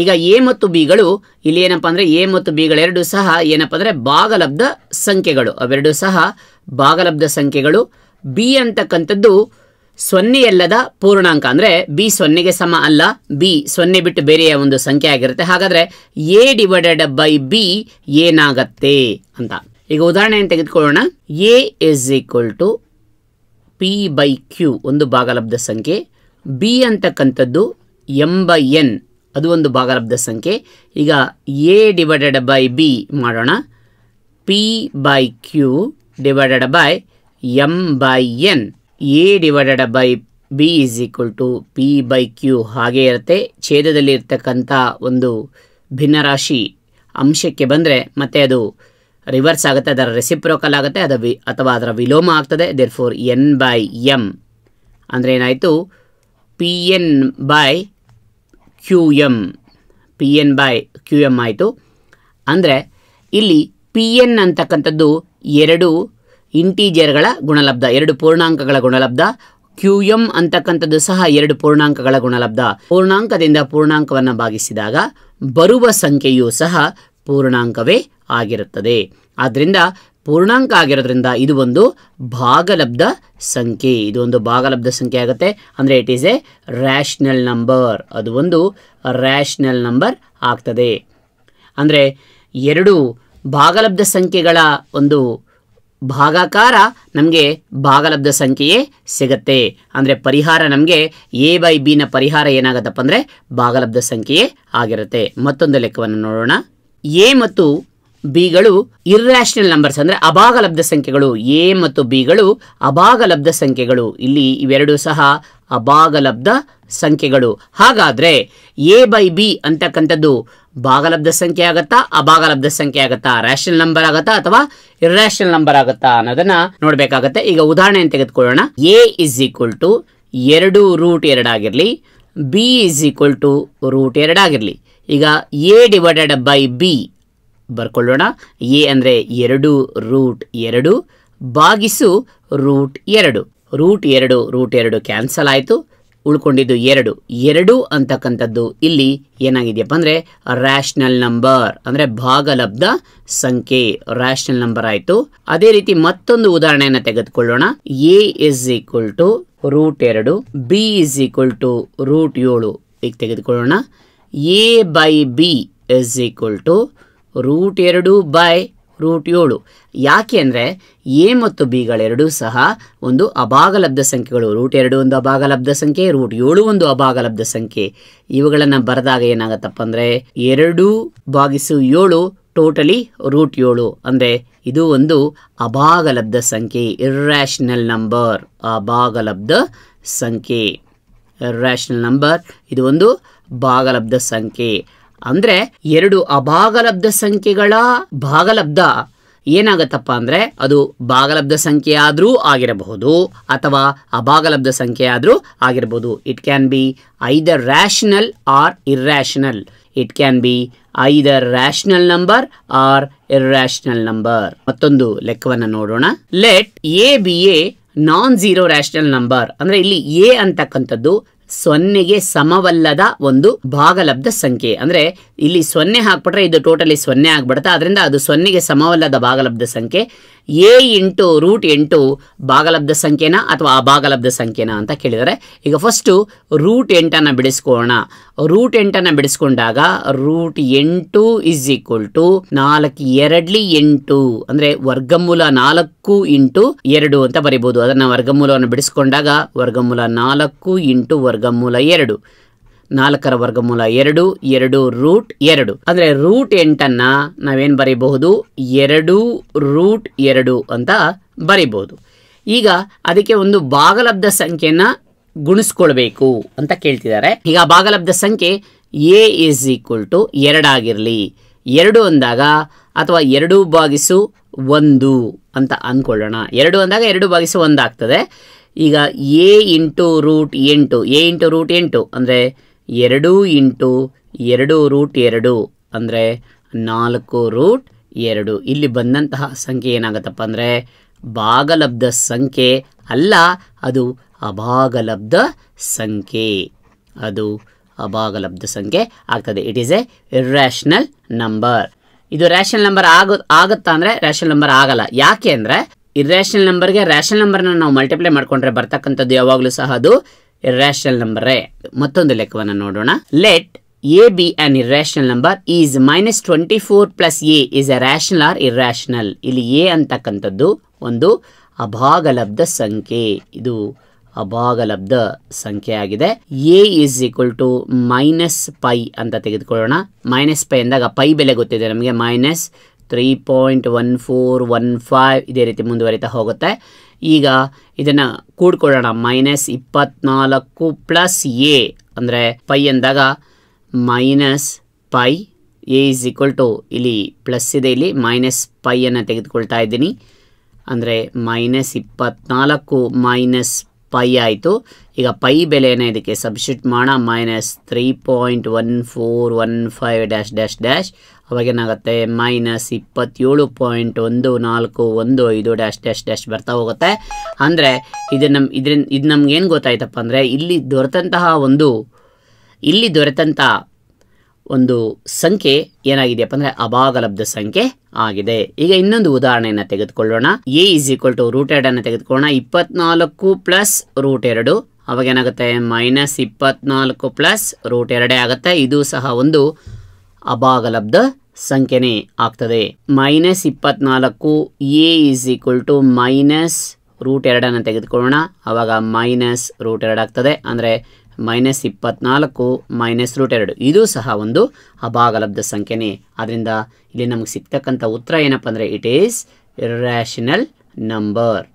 ಈಗ ಎ ಮತ್ತು ಬಿಗಳು ಇಲ್ಲಿ ಏನಪ್ಪ ಅಂದರೆ ಎ ಮತ್ತು ಬಿಗಳೆರಡೂ ಸಹ ಏನಪ್ಪ ಅಂದರೆ ಭಾಗಲಬ್ಧ ಸಂಖ್ಯೆಗಳು ಅವೆರಡು ಸಹ ಭಾಗಲಬ್ಧ ಸಂಖ್ಯೆಗಳು ಬಿ ಅಂತಕ್ಕಂಥದ್ದು ಸೊನ್ನೆಯಲ್ಲದ ಪೂರ್ಣಾಂಕ ಅಂದರೆ ಬಿ ಸೊನ್ನೆಗೆ ಸಮ ಅಲ್ಲ ಬಿ ಸೊನ್ನೆ ಬಿಟ್ಟು ಬೇರೆಯ ಒಂದು ಸಂಖ್ಯೆ ಆಗಿರುತ್ತೆ ಹಾಗಾದರೆ ಎ ಡಿವೈಡೆಡ್ ಬೈ ಬಿ ಏನಾಗತ್ತೆ ಅಂತ ಈಗ ಉದಾಹರಣೆಯನ್ನು ತೆಗೆದುಕೊಳ್ಳೋಣ a is equal to p by q ಒಂದು ಭಾಗಲಬ್ಧ ಸಂಖ್ಯೆ ಬಿ ಅಂತಕ್ಕಂಥದ್ದು ಎಂ ಎನ್ ಅದು ಒಂದು ಭಾಗಲಬ್ಧ ಸಂಖ್ಯೆ ಈಗ ಎ ಡಿವೈಡೆಡ್ ಬೈ ಬಿ ಮಾಡೋಣ p by q divided by m by n a divided by b is equal to p by q ಹಾಗೇ ಇರುತ್ತೆ ಛೇದದಲ್ಲಿ ಇರ್ತಕ್ಕಂಥ ಒಂದು ಭಿನ್ನರಾಶಿ ಅಂಶಕ್ಕೆ ಬಂದರೆ ಮತ್ತೆ ಅದು ರಿವರ್ಸ್ ಆಗುತ್ತೆ ಅದರ ರೆಸಿಪ್ರೋಕಲ್ ಆಗುತ್ತೆ ಅದು ವಿ ಅಥವಾ ಅದರ ವಿಲೋಮ ಆಗ್ತದೆ therefore n by m ಅಂದರೆ ಏನಾಯಿತು p n by q m p n by q m ಆಯಿತು ಅಂದರೆ ಇಲ್ಲಿ ಪಿ ಎನ್ ಅಂತಕ್ಕಂಥದ್ದು ಎರಡು ಇಂಟೀಜರ್ಗಳ ಗುಣಲಬ್ಧ ಎರಡು ಪೂರ್ಣಾಂಕಗಳ ಗುಣಲಬ್ಧ ಕ್ಯೂ ಎಮ್ ಅಂತಕ್ಕಂಥದ್ದು ಸಹ ಎರಡು ಪೂರ್ಣಾಂಕಗಳ ಗುಣಲಬ್ಧ ಪೂರ್ಣಾಂಕದಿಂದ ಪೂರ್ಣಾಂಕವನ್ನು ಭಾಗಿಸಿದಾಗ ಬರುವ ಸಂಖ್ಯೆಯೂ ಸಹ ಪೂರ್ಣಾಂಕವೇ ಆಗಿರುತ್ತದೆ ಆದ್ದರಿಂದ ಪೂರ್ಣಾಂಕ ಆಗಿರೋದ್ರಿಂದ ಇದು ಒಂದು ಭಾಗಲಬ್ಧ ಸಂಖ್ಯೆ ಇದು ಒಂದು ಭಾಗಲಬ್ಧ ಸಂಖ್ಯೆ ಆಗುತ್ತೆ ಅಂದರೆ it is a rational number ಅದು ಒಂದು ರ್ಯಾಷ್ನಲ್ ನಂಬರ್ ಆಗ್ತದೆ ಅಂದರೆ ಎರಡು ಭಾಗಲಬ್ಧ ಸಂಖ್ಯೆಗಳ ಒಂದು ಭಾಗಾಕಾರ ನಮಗೆ ಭಾಗಲಬ್ಧ ಸಂಖ್ಯೆಯೇ ಸಿಗತ್ತೆ ಅಂದರೆ ಪರಿಹಾರ ನಮಗೆ ಎ ಬೈ ಬಿನ ಪರಿಹಾರ ಏನಾಗತ್ತಪ್ಪ ಅಂದರೆ ಭಾಗಲಬ್ಧ ಸಂಖ್ಯೆಯೇ ಆಗಿರುತ್ತೆ ಮತ್ತೊಂದು ಲೆಕ್ಕವನ್ನು ನೋಡೋಣ ಎ ಮತ್ತು ಬಿಗಳು ಇರ್ರಾಷನಲ್ ನಂಬರ್ಸ್ ಅಂದರೆ ಅಭಾಗಲಬ್ಧ ಸಂಖ್ಯೆಗಳು ಎ ಮತ್ತು ಬಿಗಳು ಅಭಾಗಲಬ್ಧ ಸಂಖ್ಯೆಗಳು ಇಲ್ಲಿ ಇವೆರಡು ಸಹ ಅಭಾಗಲಬ್ಧ ಸಂಖ್ಯೆಗಳು ಹಾಗಾದರೆ ಎ ಬೈ ಬಿ ಅಂತಕ್ಕಂಥದ್ದು ಭಾಗಲಬ್ಧ ಸಂಖ್ಯೆ ಆಗತ್ತಾ ಅಭಾಗಲಬ್ಧ ಸಂಖ್ಯೆ ಆಗತ್ತಾ ರ್ಯಾಷನಲ್ ನಂಬರ್ ಆಗತ್ತಾ ಅಥವಾ ಇರ್ರಾಷನಲ್ ನಂಬರ್ ಆಗತ್ತಾ ಅನ್ನೋದನ್ನ ನೋಡಬೇಕಾಗತ್ತೆ ಈಗ ಉದಾಹರಣೆಯನ್ನು ತೆಗೆದುಕೊಳ್ಳೋಣ ಎ ಇಸ್ ಈಕ್ವಲ್ ಟು ಎರಡು ರೂಟ್ ಎರಡಾಗಿರಲಿ b is equal to root ಎರಡಾಗಿರಲಿ ಈಗ ಎ ಡಿವೈಡೆಡ್ ಬೈ ಬಿ ಬರ್ಕೊಳ್ಳೋಣ ಎ ಅಂದರೆ ಎರಡು ರೂಟ್ ಎರಡು ಬಾಗಿಸು ರೂಟ್ ಎರಡು ರೂಟ್ ಎರಡು ರೂಟ್ ಎರಡು ಕ್ಯಾನ್ಸಲ್ ಆಯಿತು ಉಳ್ಕೊಂಡಿದ್ದು ಎರಡು ಎರಡು ಅಂತಕ್ಕಂಥದ್ದು ಇಲ್ಲಿ ಏನಾಗಿದೆಯಪ್ಪ ಅಂದರೆ ರ್ಯಾಷನಲ್ ನಂಬರ್ ಅಂದರೆ ಭಾಗಲಬ್ಧ ಸಂಖ್ಯೆ ರ್ಯಾಷನಲ್ ನಂಬರ್ ಆಯಿತು ಅದೇ ರೀತಿ ಮತ್ತೊಂದು ಉದಾಹರಣೆಯನ್ನು ತೆಗೆದುಕೊಳ್ಳೋಣ a is equal to root ಎರಡು b is equal to root ಏಳು ಈಗ ತೆಗೆದುಕೊಳ್ಳೋಣ a by b is equal to root ಎರಡು ಬೈ ರೂಟ್ ಏಳು ಯಾಕೆ ಅಂದರೆ ಎ ಮತ್ತು ಬಿಗಳೆರಡೂ ಸಹ ಒಂದು ಅಭಾಗಲಬ್ಧ ಸಂಖ್ಯೆಗಳು ರೂಟ್ ಎರಡು ಒಂದು ಅಭಾಗಲಬ್ಧ ಸಂಖ್ಯೆ ರೂಟ್ ಏಳು ಒಂದು ಅಭಾಗಲಬ್ಧ ಸಂಖ್ಯೆ ಇವುಗಳನ್ನು ಬರೆದಾಗ ಏನಾಗತ್ತಪ್ಪ ಅಂದರೆ ಎರಡು ಭಾಗಿಸು ಏಳು ಟೋಟಲಿ ರೂಟ್ ಏಳು ಅಂದರೆ ಇದು ಒಂದು ಅಭಾಗಲಬ್ಧ ಸಂಖ್ಯೆ ಇರ್ರ್ಯಾಷನಲ್ ನಂಬರ್ ಅಭಾಗಲಬ್ಧ ಸಂಖ್ಯೆ ಇರ್ರ್ಯಾಷನಲ್ ನಂಬರ್ ಇದು ಒಂದು ಭಾಗಲಬ್ಧ ಸಂಖ್ಯೆ ಅಂದ್ರೆ ಎರಡು ಅಭಾಗಲಬ್ಧ ಸಂಖ್ಯೆಗಳ ಭಾಗಲಬ್ಧ ಏನಾಗತ್ತಪ್ಪ ಅಂದ್ರೆ ಅದು ಭಾಗಲಬ್ಧ ಸಂಖ್ಯೆ ಆದ್ರೂ ಆಗಿರಬಹುದು ಅಥವಾ ಅಭಾಗಲಬ್ಧ ಸಂಖ್ಯೆ ಆದ್ರೂ ಆಗಿರಬಹುದು it can be either rational or irrational it can be either rational number or irrational number ಮತ್ತೊಂದು ಲೆಕ್ಕವನ್ನು ನೋಡೋಣ let a be a non zero rational number ಅಂದ್ರೆ ಇಲ್ಲಿ ಎ ಅಂತಕ್ಕಂಥದ್ದು ಸೊನ್ನೆಗೆ ಸಮವಲ್ಲದ ಒಂದು ಭಾಗಲಬ್ಧ ಸಂಖ್ಯೆ ಅಂದರೆ ಇಲ್ಲಿ ಸೊನ್ನೆ ಹಾಕ್ಬಿಟ್ರೆ ಇದು ಟೋಟಲಿ ಸೊನ್ನೆ ಆಗ್ಬಿಡುತ್ತೆ ಅದರಿಂದ ಅದು ಸೊನ್ನೆಗೆ ಸಮವಲ್ಲದ ಭಾಗಲಬ್ಧ ಸಂಖ್ಯೆ ಎ ಇಂಟು ರೂಟ್ ಎಂಟು ಭಾಗಲಬ್ಧ ಸಂಖ್ಯೆನ ಅಥವಾ ಅಭಾಗಲಬ್ಧ ಸಂಖ್ಯೆನ ಅಂತ ಕೇಳಿದರೆ ಈಗ ಫಸ್ಟು ರೂಟ್ ಎಂಟನ್ನು ಬಿಡಿಸ್ಕೋಣ ರೂಟ್ ಎಂಟನ್ನು ಬಿಡಿಸ್ಕೊಂಡಾಗ ರೂಟ್ ಎಂಟು ಇಸ್ ಈಕ್ವಲ್ ಟು ನಾಲ್ಕು ಎರಡ್ಲಿ ಎಂಟು ಅಂದರೆ ವರ್ಗಮೂಲ ನಾಲ್ಕು ಇಂಟು ಎರಡು ಅಂತ ಬರಿಬೋದು ಅದನ್ನು ವರ್ಗಮೂಲವನ್ನು ಬಿಡಿಸ್ಕೊಂಡಾಗ ವರ್ಗಮೂಲ ನಾಲ್ಕು ಇಂಟು ವರ್ಗಮೂಲ ಎರಡು ನಾಲ್ಕರ ವರ್ಗಮೂಲ ಎರಡು ಎರಡು ರೂಟ್ ಎರಡು ಅಂದ್ರೆ ರೂಟ್ ಎಂಟನ್ನ ನಾವೇನ್ ಬರೀಬಹುದು ಎರಡು ರೂಟ್ ಎರಡು ಅಂತ ಬರೀಬಹುದು ಈಗ ಅದಕ್ಕೆ ಒಂದು ಭಾಗಲಬ್ಧ ಸಂಖ್ಯೆನ ಗುಣಿಸ್ಕೊಳ್ಬೇಕು ಅಂತ ಕೇಳ್ತಿದ್ದಾರೆ ಈಗ ಭಾಗಲಬ್ಧ ಸಂಖ್ಯೆ ಎ ಇಸ್ ಈಕ್ವಲ್ ಟು ಎರಡಾಗಿರಲಿ ಎರಡು ಅಂದಾಗ ಅಥವಾ ಎರಡು ಬಾಗಿಸು ಒಂದು ಅಂತ ಅಂದ್ಕೊಳ್ಳೋಣ ಎರಡು ಅಂದಾಗ ಎರಡು ಭಾಗಿಸು ಒಂದಾಗ್ತದೆ ಈಗ ಎ ಇಂಟು ರೂಟ್ ಎಂಟು ಎ ಇಂಟು ರೂಟ್ ಎಂಟು ಅಂದರೆ ಎರಡು ಇಂಟು ಎರಡು ರೂಟ್ ಎರಡು ಅಂದರೆ ನಾಲ್ಕು ರೂಟ್ ಎರಡು ಇಲ್ಲಿ ಬಂದಂತಹ ಸಂಖ್ಯೆ ಏನಾಗುತ್ತಪ್ಪ ಅಂದರೆ ಭಾಗಲಬ್ಧ ಸಂಖ್ಯೆ ಅಲ್ಲ ಅದು ಅಭಾಗಲಬ್ಧ ಸಂಖ್ಯೆ ಅದು ಅಭಾಗಲಬ್ಧ ಸಂಖ್ಯೆ ಆಗ್ತದೆ it is a rational number ಇದು ರ್ಯಾಷನಲ್ ನಂಬರ್ ಆಗ ಆಗುತ್ತಾ ಅಂದರೆ ರ್ಯಾಷನಲ್ ನಂಬರ್ ಆಗಲ್ಲ ಯಾಕೆ ಅಂದರೆ ಇರ್ರೇಷನಲ್ ನಂಬರ್ಗೆ ರ್ಯಾಷನಲ್ ನಂಬರ್ನ ನಾವು ಮಲ್ಟಿಪ್ಲೈ ಮಾಡಿಕೊಂಡ್ರೆ ಬರ್ತಕ್ಕಂಥದ್ದು ಯಾವಾಗಲೂ ಸಹ ಅದು ಇರ್ರಾಷನಲ್ ನಂಬರ್ ಮತ್ತೊಂದು ಲೆಕ್ಕವನ್ನು ನೋಡೋಣ let a be an irrational number is minus twenty four plus a is a rational or irrational ಇಲ್ಲಿ ಎ ಅಂತಕ್ಕಂಥದ್ದು ಒಂದು ಅಭಾಗಲಬ್ಧ ಸಂಖ್ಯೆ ಇದು ಅಭಾಗಲಬ್ಧ ಸಂಖ್ಯೆ ಆಗಿದೆ a is equal to minus pi ಅಂತ ತೆಗೆದುಕೊಳ್ಳೋಣ ಮೈನಸ್ ಪೈ ಅಂದಾಗ ಪೈ ಬೆಲೆ ಗೊತ್ತಿದೆ ನಮಗೆ minus three point one four one five ಇದೇ ರೀತಿ ಮುಂದುವರಿತಾ ಹೋಗುತ್ತೆ ಈಗ ಇದನ್ನು ಕೂಡ್ಕೊಳ್ಳೋಣ ಮೈನಸ್ ಇಪ್ಪತ್ನಾಲ್ಕು ಪ್ಲಸ್ ಎ ಅಂದರೆ ಪೈ ಅಂದಾಗ minus pi A is equal to ಇಲ್ಲಿ ಪ್ಲಸ್ ಇದೆ ಇಲ್ಲಿ ಮೈನಸ್ ಪೈಯನ್ನು ತೆಗೆದುಕೊಳ್ತಾ ಇದ್ದೀನಿ ಅಂದರೆ ಮೈನಸ್ ಇಪ್ಪತ್ನಾಲ್ಕು ಮೈನಸ್ ಪೈ ಆಯಿತು ಈಗ ಪೈ ಬೆಲೆಯನ್ನು ಇದಕ್ಕೆ ಸಬ್ಸ್ಟಿಟ್ಯೂಟ್ ಮಾಡೋಣ minus three point one four one five dash dash dash ಅವಾಗ ಏನಾಗುತ್ತೆ ಮೈನಸ್ ಇಪ್ಪತ್ತೇಳು ಪಾಯಿಂಟ್ ಒಂದು ನಾಲ್ಕು ಒಂದು ಐದು ಡ್ಯಾಶ್ ಡ್ಯಾಶ್ ಡ್ಯಾಶ್ ಬರ್ತಾ ಹೋಗುತ್ತೆ ಅಂದರೆ ಇದು ನಮ್ಮ ಇದರಿಂದ ಇದು ನಮ್ಗೇನು ಗೊತ್ತಾಯ್ತಪ್ಪ ಅಂದರೆ ಇಲ್ಲಿ ದೊರೆತಂತಹ ಒಂದು ಇಲ್ಲಿ ದೊರೆತಂಥ ಒಂದು ಸಂಖ್ಯೆ ಏನಾಗಿದೆಯಪ್ಪ ಅಂದರೆ ಅಭಾಗಲಬ್ಧ ಸಂಖ್ಯೆ ಆಗಿದೆ ಈಗ ಇನ್ನೊಂದು ಉದಾಹರಣೆಯನ್ನು ತೆಗೆದುಕೊಳ್ಳೋಣ a is equal to root ಎರಡನ್ನು ತೆಗೆದುಕೊಳ್ಳೋಣ ಇಪ್ಪತ್ನಾಲ್ಕು ಪ್ಲಸ್ ರೂಟ್ ಎರಡು ಅವಾಗ ಏನಾಗುತ್ತೆ ಮೈನಸ್ ಇಪ್ಪತ್ನಾಲ್ಕು ಪ್ಲಸ್ ರೂಟ್ ಎರಡೇ ಆಗುತ್ತೆ ಇದು ಸಹ ಒಂದು ಅಭಾಗಲಬ್ಧ ಸಂಖ್ಯೆನೇ ಆಗ್ತದೆ ಮೈನಸ್ ಇಪ್ಪತ್ನಾಲ್ಕು a is equal to minus root ಎರಡನ್ನು ತೆಗೆದುಕೊಳ್ಳೋಣ ಆವಾಗ ಮೈನಸ್ ರೂಟ್ ಎರಡು ಆಗ್ತದೆ ಅಂದರೆ ಮೈನಸ್ ಇಪ್ಪತ್ನಾಲ್ಕು ಮೈನಸ್ ರೂಟ್ ಎರಡು ಇದು ಸಹ ಒಂದು ಅಭಾಗಲಬ್ಧ ಸಂಖ್ಯೆನೇ ಆದ್ದರಿಂದ ಇಲ್ಲಿ ನಮಗೆ ಸಿಗ್ತಕ್ಕಂಥ ಉತ್ತರ ಏನಪ್ಪ ಅಂದರೆ ಇಟ್ ಈಸ್ ರ್ಯಾಷನಲ್ ನಂಬರ್